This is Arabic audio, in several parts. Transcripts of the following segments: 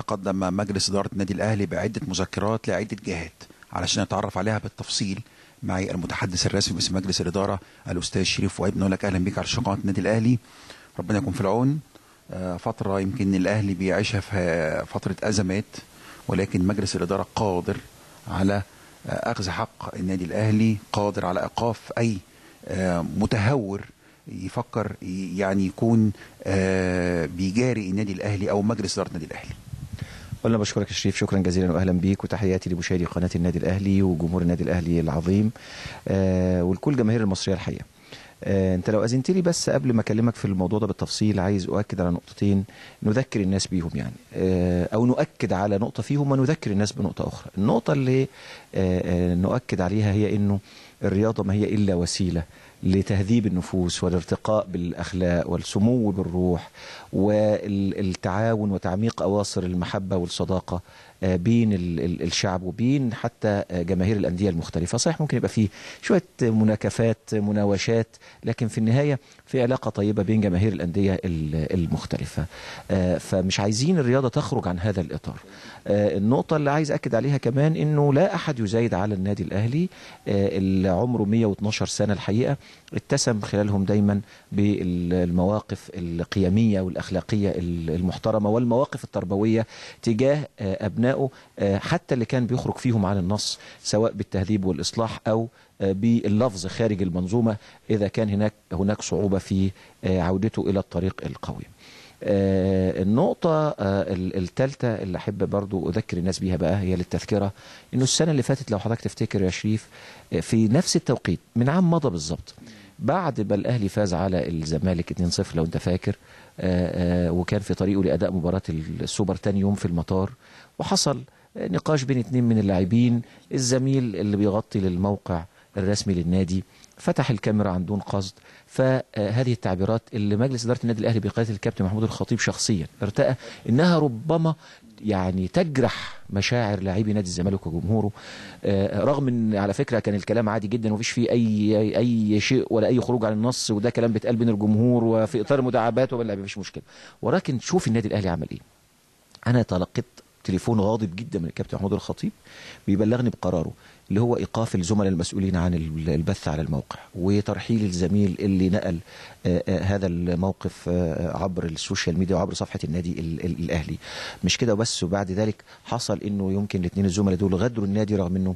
تقدم مجلس إدارة النادي الأهلي بعدة مذكرات لعدة جهات علشان نتعرف عليها بالتفصيل معي المتحدث الرسمي باسم مجلس الإدارة الأستاذ شريف وهيب بنقول لك أهلا بك على قناة النادي الأهلي ربنا يكون في العون آه، فترة يمكن الأهلي بيعيشها في فترة أزمات ولكن مجلس الإدارة قادر على آه، أخذ حق النادي الأهلي قادر على إيقاف أي آه، متهور يفكر يعني يكون بيجاري النادي الأهلي أو مجلس إدارة النادي الأهلي قلنا بشكرك يا شريف شكرا جزيلا واهلا بيك وتحياتي لمشاهدي قناه النادي الاهلي وجمهور النادي الاهلي العظيم آه ولكل جماهير المصريه الحقيقه آه انت لو اذنت لي بس قبل ما اكلمك في الموضوع ده بالتفصيل عايز اؤكد على نقطتين نذكر الناس بيهم يعني آه او نؤكد على نقطه فيهم ونذكر الناس بنقطه اخرى النقطه اللي آه, آه، نؤكد عليها هي انه الرياضه ما هي الا وسيله لتهذيب النفوس والارتقاء بالاخلاق والسمو بالروح والتعاون وتعميق اواصر المحبه والصداقه آه، بين الشعب وبين حتى آه، جماهير الانديه المختلفه صحيح ممكن يبقى فيه شويه مناكفات مناوشات لكن في النهايه في علاقه طيبه بين جماهير الانديه المختلفه آه، فمش عايزين الرياضه تخرج عن هذا الاطار النقطه اللي عايز اكد عليها كمان انه لا احد يزايد على النادي الاهلي اللي عمره 112 سنه الحقيقه اتسم خلالهم دايما بالمواقف القيميه والاخلاقيه المحترمه والمواقف التربويه تجاه ابناء أبنائه آه، حتى اللي كان بيخرج فيهم عن النص سواء بالتهذيب والإصلاح أو آه، باللفظ خارج المنظومة إذا كان هناك هناك صعوبة في آه، عودته إلى الطريق القوي النقطة الثالثة اللي أحب برضو أذكر الناس بيها بقى هي للتذكرة إنه السنة اللي فاتت لو حضرتك تفتكر يا شريف في نفس التوقيت من عام مضى بالظبط بعد ما الاهلي فاز على الزمالك 2-0 لو انت فاكر آه، آه، وكان في طريقه لاداء مباراه السوبر تاني يوم في المطار وحصل نقاش بين اتنين من اللاعبين الزميل اللي بيغطي للموقع الرسمي للنادي فتح الكاميرا عن دون قصد فهذه التعبيرات اللي مجلس إدارة النادي الأهلي بقيادة الكابتن محمود الخطيب شخصيا ارتأى إنها ربما يعني تجرح مشاعر لاعبي نادي الزمالك وجمهوره آه، رغم ان على فكره كان الكلام عادي جدا ومفيش فيه اي اي شيء ولا اي خروج عن النص وده كلام بيتقال بين الجمهور وفي اطار مداعبات ولا مفيش مشكله ولكن شوف النادي الاهلي عمل ايه انا تلقيت تليفون غاضب جدا من الكابتن محمود الخطيب بيبلغني بقراره اللي هو ايقاف الزملاء المسؤولين عن البث على الموقع وترحيل الزميل اللي نقل آه، آه، هذا الموقف آه، عبر السوشيال ميديا وعبر صفحه النادي الاهلي مش كده وبس وبعد ذلك حصل انه يمكن الاثنين الزملاء دول غدروا النادي رغم انه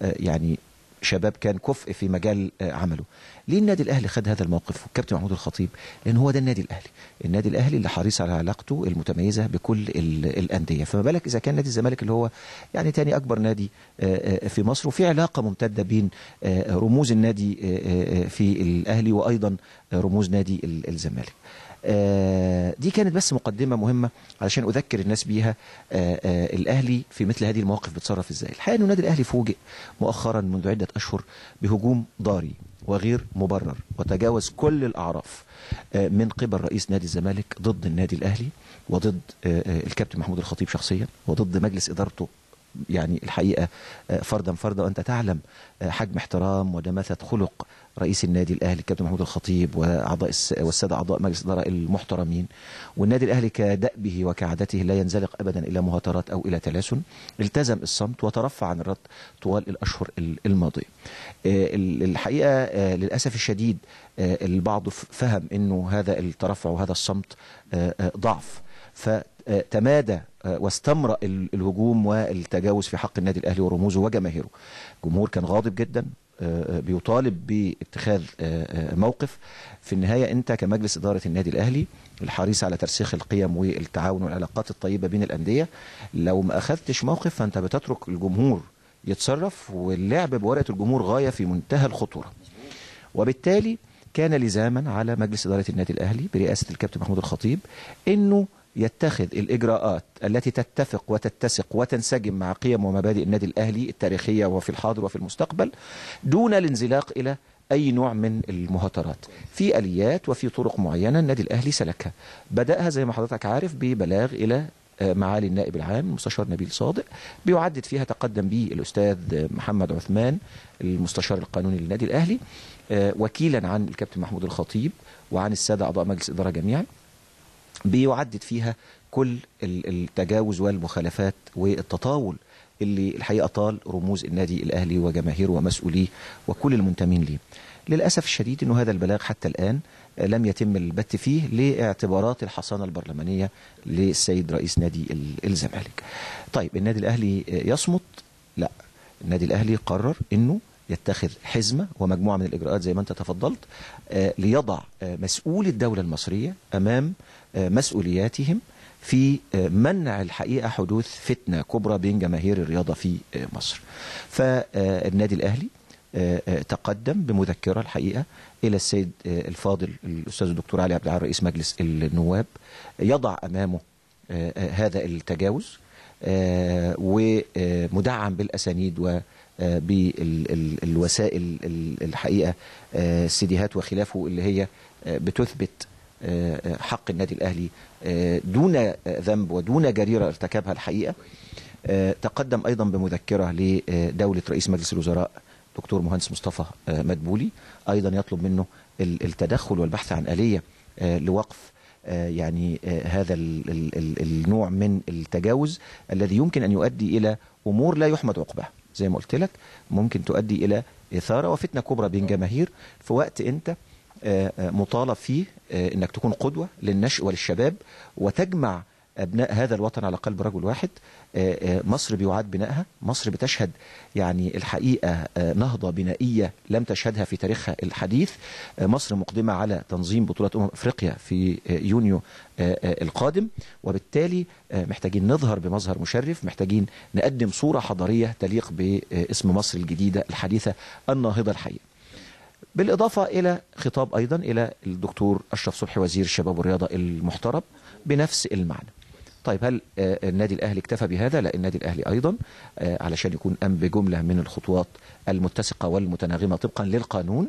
يعني شباب كان كفء في مجال آه، عمله ليه النادي الاهلي خد هذا الموقف كابتن محمود الخطيب لان هو ده النادي الاهلي النادي الاهلي اللي حريص على علاقته المتميزه بكل الانديه فما بالك اذا كان نادي الزمالك اللي هو يعني تاني اكبر نادي آه، آه، في مصر وفي علاقه ممتده بين رموز النادي في الاهلي وايضا رموز نادي الزمالك آه، دي كانت بس مقدمة مهمة علشان أذكر الناس بيها آه، آه، الأهلي في مثل هذه المواقف بتصرف إزاي الحقيقة أن النادي الأهلي فوجئ مؤخرا منذ عدة أشهر بهجوم ضاري وغير مبرر وتجاوز كل الأعراف من قبل رئيس نادي الزمالك ضد النادي الأهلي وضد الكابتن محمود الخطيب شخصيا وضد مجلس إدارته يعني الحقيقة آه، فردا فردا وأنت تعلم آه، حجم احترام ودماثة خلق رئيس النادي الأهلي الكابتن محمود الخطيب وأعضاء والسادة أعضاء مجلس الإدارة المحترمين والنادي الأهلي كدأبه وكعادته لا ينزلق أبدا إلى مهاترات أو إلى تلاسن التزم الصمت وترفع عن الرد طوال الأشهر الماضية آه، الحقيقة للأسف الشديد البعض فهم أنه هذا الترفع وهذا الصمت ضعف ف آه، تمادى آه، واستمرأ الهجوم والتجاوز في حق النادي الأهلي ورموزه وجماهيره الجمهور كان غاضب جدا آه، بيطالب باتخاذ موقف في النهاية أنت كمجلس إدارة النادي الأهلي الحريص على ترسيخ القيم والتعاون والعلاقات الطيبة بين الأندية لو ما أخذتش موقف فأنت بتترك الجمهور يتصرف واللعب بورقة الجمهور غاية في منتهى الخطورة وبالتالي كان لزاما على مجلس إدارة النادي الأهلي برئاسة الكابتن محمود الخطيب أنه يتخذ الإجراءات التي تتفق وتتسق وتنسجم مع قيم ومبادئ النادي الأهلي التاريخية وفي الحاضر وفي المستقبل دون الانزلاق إلى أي نوع من المهاترات في أليات وفي طرق معينة النادي الأهلي سلكها بدأها زي ما حضرتك عارف ببلاغ إلى آه، معالي النائب العام المستشار نبيل صادق بيعدد فيها تقدم به الأستاذ محمد عثمان المستشار القانوني للنادي الأهلي آه، وكيلا عن الكابتن محمود الخطيب وعن السادة أعضاء مجلس إدارة جميعا بيعدد فيها كل التجاوز والمخالفات والتطاول اللي الحقيقة طال رموز النادي الأهلي وجماهيره ومسؤوليه وكل المنتمين ليه للأسف الشديد أنه هذا البلاغ حتى الآن لم يتم البت فيه لاعتبارات الحصانة البرلمانية للسيد رئيس نادي الزمالك طيب النادي الأهلي يصمت لا النادي الأهلي قرر أنه يتخذ حزمة ومجموعة من الإجراءات زي ما أنت تفضلت آه، ليضع آه، مسؤول الدولة المصرية أمام مسؤولياتهم في آه، منع الحقيقه حدوث فتنه كبرى بين جماهير الرياضه في آه، مصر. فالنادي آه، الاهلي تقدم بمذكره الحقيقه الى السيد الفاضل الاستاذ الدكتور علي عبد العال رئيس مجلس النواب يضع امامه هذا التجاوز ومدعم بالاسانيد و بالوسائل الحقيقه السيديهات وخلافه اللي هي بتثبت حق النادي الاهلي آه، دون ذنب ودون جريره ارتكبها الحقيقه آه، تقدم ايضا بمذكره لدوله رئيس مجلس الوزراء دكتور مهندس مصطفى آه، مدبولي ايضا يطلب منه التدخل والبحث عن اليه لوقف يعني هذا النوع من التجاوز الذي يمكن ان يؤدي الى امور لا يحمد عقبها زي ما قلت لك ممكن تؤدي الى اثاره وفتنه كبرى بين جماهير في وقت انت آه، آه، مطالب فيه آه، انك تكون قدوه للنشء وللشباب وتجمع ابناء هذا الوطن على قلب رجل واحد مصر بيعاد بنائها مصر بتشهد يعني الحقيقه نهضه بنائيه لم تشهدها في تاريخها الحديث مصر مقدمه على تنظيم بطوله امم افريقيا في يونيو القادم وبالتالي محتاجين نظهر بمظهر مشرف محتاجين نقدم صوره حضاريه تليق باسم مصر الجديده الحديثه الناهضه الحقيقه بالإضافة إلى خطاب أيضا إلى الدكتور أشرف صبحي وزير الشباب والرياضة المحترم بنفس المعنى طيب هل آه، النادي الأهلي اكتفى بهذا؟ لا النادي الأهلي أيضا آه، علشان يكون قام بجملة من الخطوات المتسقة والمتناغمة طبقا للقانون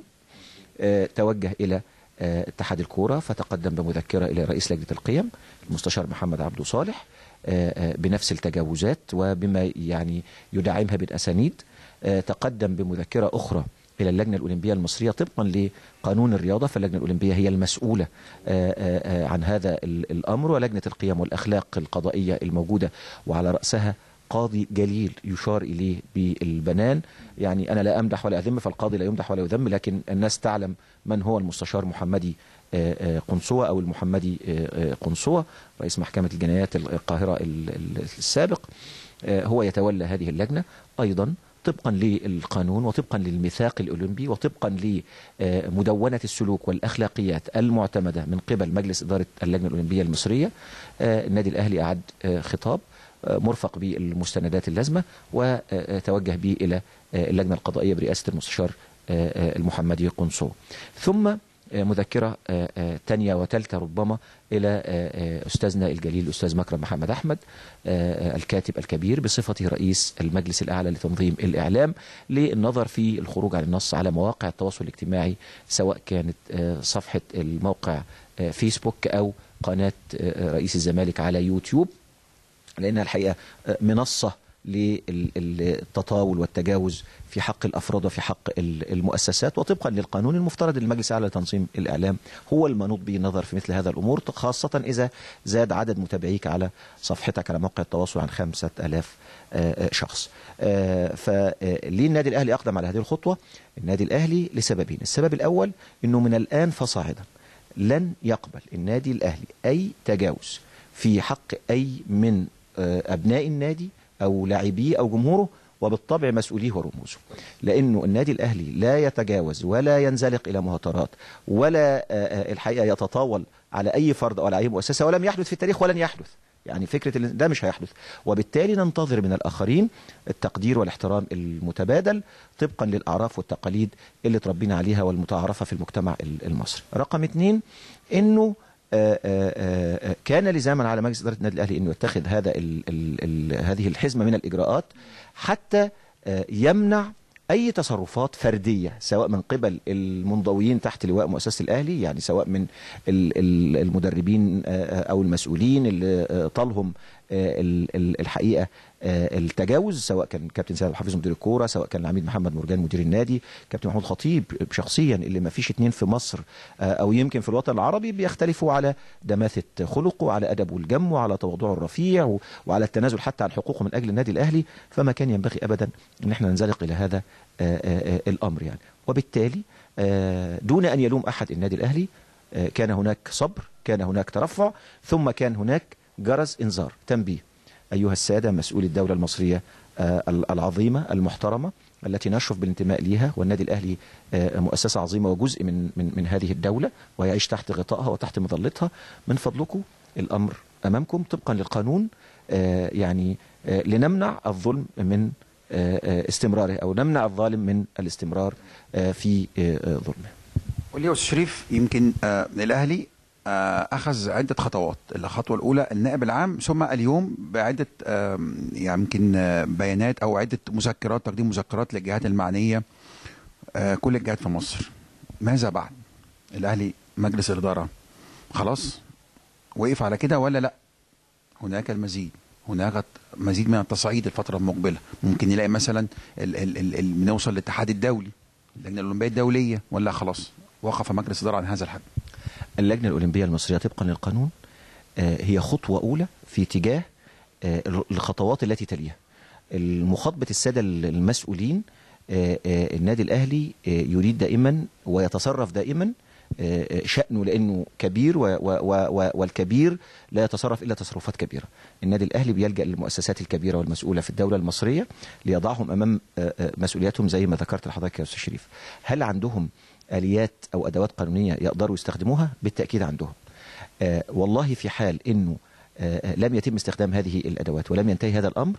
آه، توجه إلى اتحاد الكورة فتقدم بمذكرة إلى رئيس لجنة القيم المستشار محمد عبده صالح بنفس التجاوزات وبما يعني يدعمها بالأسانيد تقدم بمذكرة أخرى إلى اللجنة الأولمبية المصرية طبقا لقانون الرياضة فاللجنة الأولمبية هي المسؤولة آه، آه، عن هذا الأمر ولجنة القيم والأخلاق القضائية الموجودة وعلى رأسها قاضي جليل يشار إليه بالبنان يعني أنا لا أمدح ولا أذم فالقاضي لا يمدح ولا يذم لكن الناس تعلم من هو المستشار محمدي آه، قنصوة أو المحمدي قنصوة رئيس محكمة الجنايات القاهرة السابق هو يتولى هذه اللجنة أيضا طبقا للقانون وطبقا للميثاق الأولمبي وطبقا لمدونة السلوك والأخلاقيات المعتمدة من قبل مجلس إدارة اللجنة الأولمبية المصرية النادي الأهلي أعد خطاب مرفق بالمستندات اللازمة وتوجه به إلى اللجنة القضائية برئاسة المستشار المحمدي قنصو ثم آه، مذكرة آه، آه، تانية وتالتة ربما إلى أستاذنا الجليل الأستاذ مكرم محمد أحمد الكاتب الكبير بصفته رئيس المجلس الأعلى لتنظيم الإعلام للنظر في الخروج عن النص على مواقع التواصل الاجتماعي سواء كانت صفحة الموقع فيسبوك أو قناة رئيس الزمالك على يوتيوب لأنها الحقيقة منصة للتطاول والتجاوز في حق الافراد وفي حق المؤسسات وطبقا للقانون المفترض المجلس الاعلى لتنظيم الاعلام هو المنوط به النظر في مثل هذا الامور خاصه اذا زاد عدد متابعيك على صفحتك على موقع التواصل عن 5000 آه، آه، شخص فليه آه، النادي الاهلي اقدم على هذه الخطوه النادي الاهلي لسببين السبب الاول انه من الان فصاعدا لن يقبل النادي الاهلي اي تجاوز في حق اي من ابناء النادي أو لاعبيه أو جمهوره وبالطبع مسؤوليه ورموزه لأنه النادي الأهلي لا يتجاوز ولا ينزلق إلى مهاترات ولا آه، آه، الحقيقة يتطاول على أي فرد أو على أي مؤسسة ولم يحدث في التاريخ ولن يحدث يعني فكرة ده مش هيحدث وبالتالي ننتظر من الآخرين التقدير والاحترام المتبادل طبقا للأعراف والتقاليد اللي تربينا عليها والمتعارفة في المجتمع المصري رقم اثنين أنه آه، آه، آه، كان لزاما على مجلس إدارة النادي الأهلي أنه يتخذ هذا الـ الـ الـ هذه الحزمة من الإجراءات حتى يمنع اي تصرفات فرديه سواء من قبل المنضويين تحت لواء مؤسسه الاهلي يعني سواء من المدربين او المسؤولين اللي طالهم آه، الحقيقه آه، التجاوز سواء كان كابتن سيد حافظ مدير الكوره سواء كان العميد محمد مرجان مدير النادي كابتن محمود خطيب شخصيا اللي ما فيش اتنين في مصر آه، او يمكن في الوطن العربي بيختلفوا على دماثه خلقه وعلى ادبه الجم وعلى تواضعه الرفيع وعلى التنازل حتى عن حقوقه من اجل النادي الاهلي فما كان ينبغي ابدا ان احنا ننزلق الى هذا الامر يعني وبالتالي دون ان يلوم احد النادي الاهلي كان هناك صبر كان هناك ترفع ثم كان هناك جرس إنذار تنبيه أيها السادة مسؤولي الدولة المصرية آه، العظيمة المحترمة التي نشرف بالانتماء ليها والنادي الأهلي آه، مؤسسة عظيمة وجزء من, من, من هذه الدولة ويعيش تحت غطائها وتحت مظلتها من فضلكم الأمر أمامكم طبقا للقانون آه، يعني لنمنع الظلم من استمراره أو نمنع الظالم من الاستمرار في ظلمه قول لي استاذ شريف يمكن الأهلي آه، اخذ عده خطوات الخطوه الاولى النائب العام ثم اليوم بعده يعني يمكن آه، بيانات او عده مذكرات تقديم مذكرات للجهات المعنيه آه، كل الجهات في مصر ماذا بعد الاهلي مجلس الاداره خلاص وقف على كده ولا لا هناك المزيد هناك مزيد من التصعيد الفتره المقبله ممكن نلاقي مثلا ال نوصل للاتحاد الدولي اللجنه الاولمبيه الدوليه ولا خلاص وقف مجلس الاداره عن هذا الحد اللجنة الأولمبية المصرية طبقا للقانون آه، هي خطوة أولى في اتجاه آه، الخطوات التي تليها مخاطبة السادة المسؤولين آه، النادي الأهلي يريد دائما ويتصرف دائما شأنه لأنه كبير والكبير لا يتصرف إلا تصرفات كبيرة النادي الأهلي بيلجأ للمؤسسات الكبيرة والمسؤولة في الدولة المصرية ليضعهم أمام مسؤولياتهم زي ما ذكرت لحضرتك يا أستاذ شريف هل عندهم اليات او ادوات قانونيه يقدروا يستخدموها بالتاكيد عندهم آه، والله في حال انه آه، آه، لم يتم استخدام هذه الادوات ولم ينتهي هذا الامر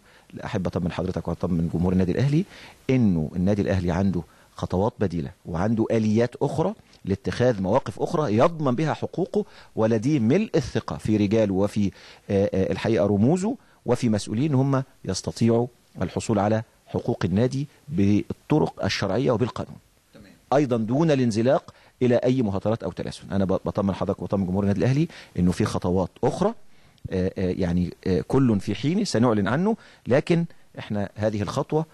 احب اطمن حضرتك واطمن جمهور النادي الاهلي انه النادي الاهلي عنده خطوات بديله وعنده اليات اخرى لاتخاذ مواقف اخرى يضمن بها حقوقه ولديه ملء الثقه في رجاله وفي الحقيقه رموزه وفي مسؤولين هم يستطيعوا الحصول على حقوق النادي بالطرق الشرعيه وبالقانون ايضا دون الانزلاق الى اي مهاترات او تلاسن انا بطمن حضرتك وبطمن جمهور النادي الاهلي انه في خطوات اخرى آه، آه، يعني آه، كل في حينه سنعلن عنه لكن احنا هذه الخطوه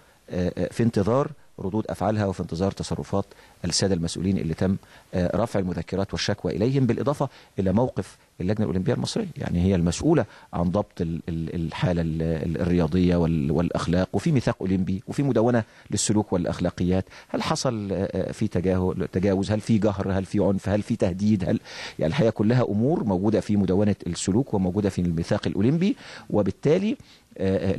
في انتظار ردود أفعالها وفي انتظار تصرفات السادة المسؤولين اللي تم آه، رفع المذكرات والشكوى إليهم بالإضافة إلى موقف اللجنة الأولمبية المصرية يعني هي المسؤولة عن ضبط الحالة الرياضية والأخلاق وفي ميثاق أولمبي وفي مدونة للسلوك والأخلاقيات هل حصل آه، آه، في تجاوز هل في جهر هل في عنف هل في تهديد هل يعني الحقيقة كلها أمور موجودة في مدونة السلوك وموجودة في الميثاق الأولمبي وبالتالي آه، آه،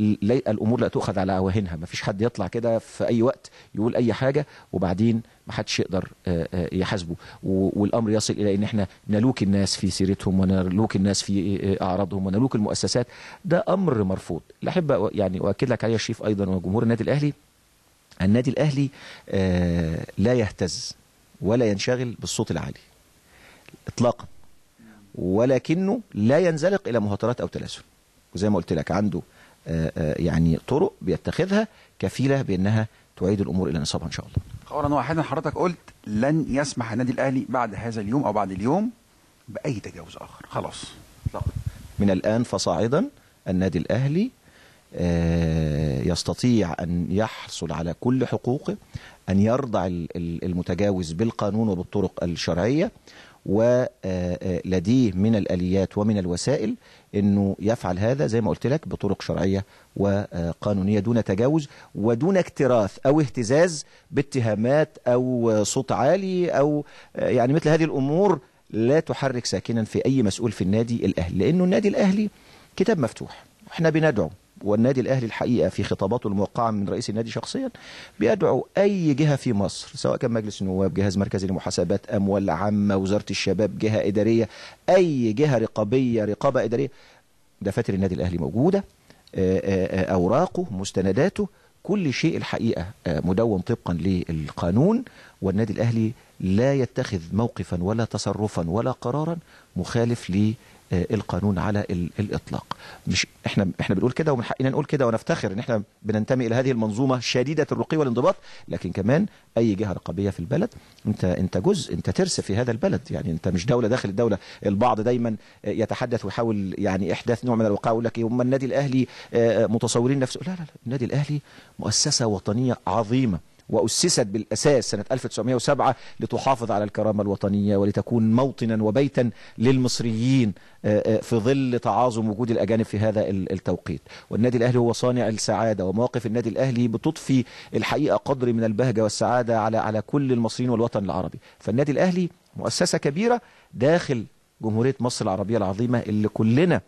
الامور لا تؤخذ على اواهنها ما فيش حد يطلع كده في اي وقت يقول اي حاجه وبعدين ما حدش يقدر آه، يحاسبه والامر يصل الى ان احنا نلوك الناس في سيرتهم ونلوك الناس في اعراضهم ونلوك المؤسسات ده امر مرفوض لا احب يعني اؤكد لك عليه يا شريف ايضا وجمهور النادي الاهلي النادي الاهلي لا يهتز ولا ينشغل بالصوت العالي اطلاقا ولكنه لا ينزلق الى مهاترات او تلاسل وزي ما قلت لك عنده آه، آه، يعني طرق بيتخذها كفيله بانها تعيد الامور الى نصابها ان شاء الله. خورا واحدا حضرتك قلت لن يسمح النادي الاهلي بعد هذا اليوم او بعد اليوم باي تجاوز اخر خلاص اطلاقا. من الان فصاعدا النادي الاهلي آه، يستطيع ان يحصل على كل حقوقه ان يرضع المتجاوز بالقانون وبالطرق الشرعيه ولديه آه، آه، من الآليات ومن الوسائل أنه يفعل هذا زي ما قلت لك بطرق شرعية وقانونية دون تجاوز ودون اكتراث أو اهتزاز باتهامات أو صوت عالي أو آه، يعني مثل هذه الأمور لا تحرك ساكنا في أي مسؤول في النادي الأهلي لأنه النادي الأهلي كتاب مفتوح احنا بندعو والنادي الأهلي الحقيقة في خطاباته الموقعة من رئيس النادي شخصيا بيدعو أي جهة في مصر سواء كان مجلس النواب جهاز مركزي لمحاسبات أموال عامة وزارة الشباب جهة إدارية أي جهة رقابية رقابة إدارية دفاتر النادي الأهلي موجودة آه، آه، آه، أوراقه مستنداته كل شيء الحقيقة مدون طبقا للقانون والنادي الأهلي لا يتخذ موقفا ولا تصرفا ولا قرارا مخالف ل آه، القانون على الاطلاق مش احنا احنا بنقول كده ومن حقنا نقول كده ونفتخر ان احنا بننتمي الى هذه المنظومه شديده الرقي والانضباط لكن كمان اي جهه رقابيه في البلد انت انت جزء انت ترس في هذا البلد يعني انت مش دوله داخل الدوله البعض دايما آه، يتحدث ويحاول يعني احداث نوع من الوقايه يقول لك هم إيه، النادي الاهلي آه، متصورين نفسه لا لا لا النادي الاهلي مؤسسه وطنيه عظيمه وأسست بالأساس سنة 1907 لتحافظ على الكرامة الوطنية ولتكون موطنا وبيتا للمصريين آه، آه، في ظل تعاظم وجود الأجانب في هذا التوقيت والنادي الأهلي هو صانع السعادة ومواقف النادي الأهلي بتضفي الحقيقة قدر من البهجة والسعادة على على كل المصريين والوطن العربي فالنادي الأهلي مؤسسة كبيرة داخل جمهورية مصر العربية العظيمة اللي كلنا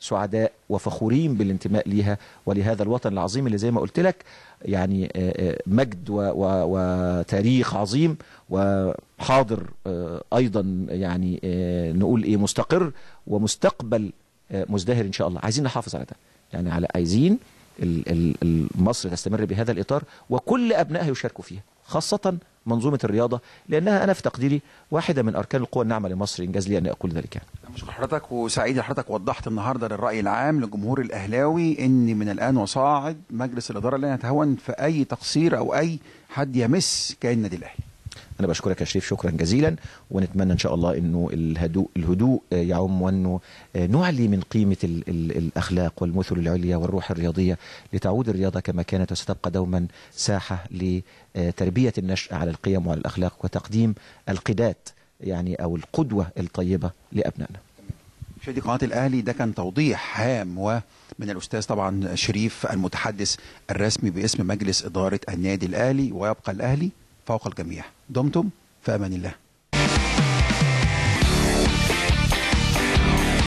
سعداء وفخورين بالانتماء ليها ولهذا الوطن العظيم اللي زي ما قلت لك يعني آه، آه، مجد وتاريخ عظيم وحاضر آه، ايضا يعني نقول ايه مستقر ومستقبل مزدهر ان شاء الله عايزين نحافظ على ده يعني على عايزين مصر تستمر بهذا الاطار وكل ابنائها يشاركوا فيها خاصة منظومة الرياضة لأنها أنا في تقديري واحدة من أركان القوى الناعمة لمصر إنجاز لي أن أقول ذلك يعني. بشكر حضرتك وسعيد حضرتك وضحت النهارده للرأي العام للجمهور الأهلاوي إن من الآن وصاعد مجلس الإدارة لا يتهاون في أي تقصير أو أي حد يمس كان النادي الأهلي. انا بشكرك يا شريف شكرا جزيلا ونتمنى ان شاء الله انه الهدوء الهدوء يعم وانه نعلي من قيمه الـ الـ الاخلاق والمثل العليا والروح الرياضيه لتعود الرياضه كما كانت وستبقى دوما ساحه لتربيه النشء على القيم وعلى الاخلاق وتقديم القداد يعني او القدوه الطيبه لابنائنا. شادي قناه الاهلي ده كان توضيح هام و من الاستاذ طبعا شريف المتحدث الرسمي باسم مجلس اداره النادي الاهلي ويبقى الاهلي فوق الجميع دمتم في امان الله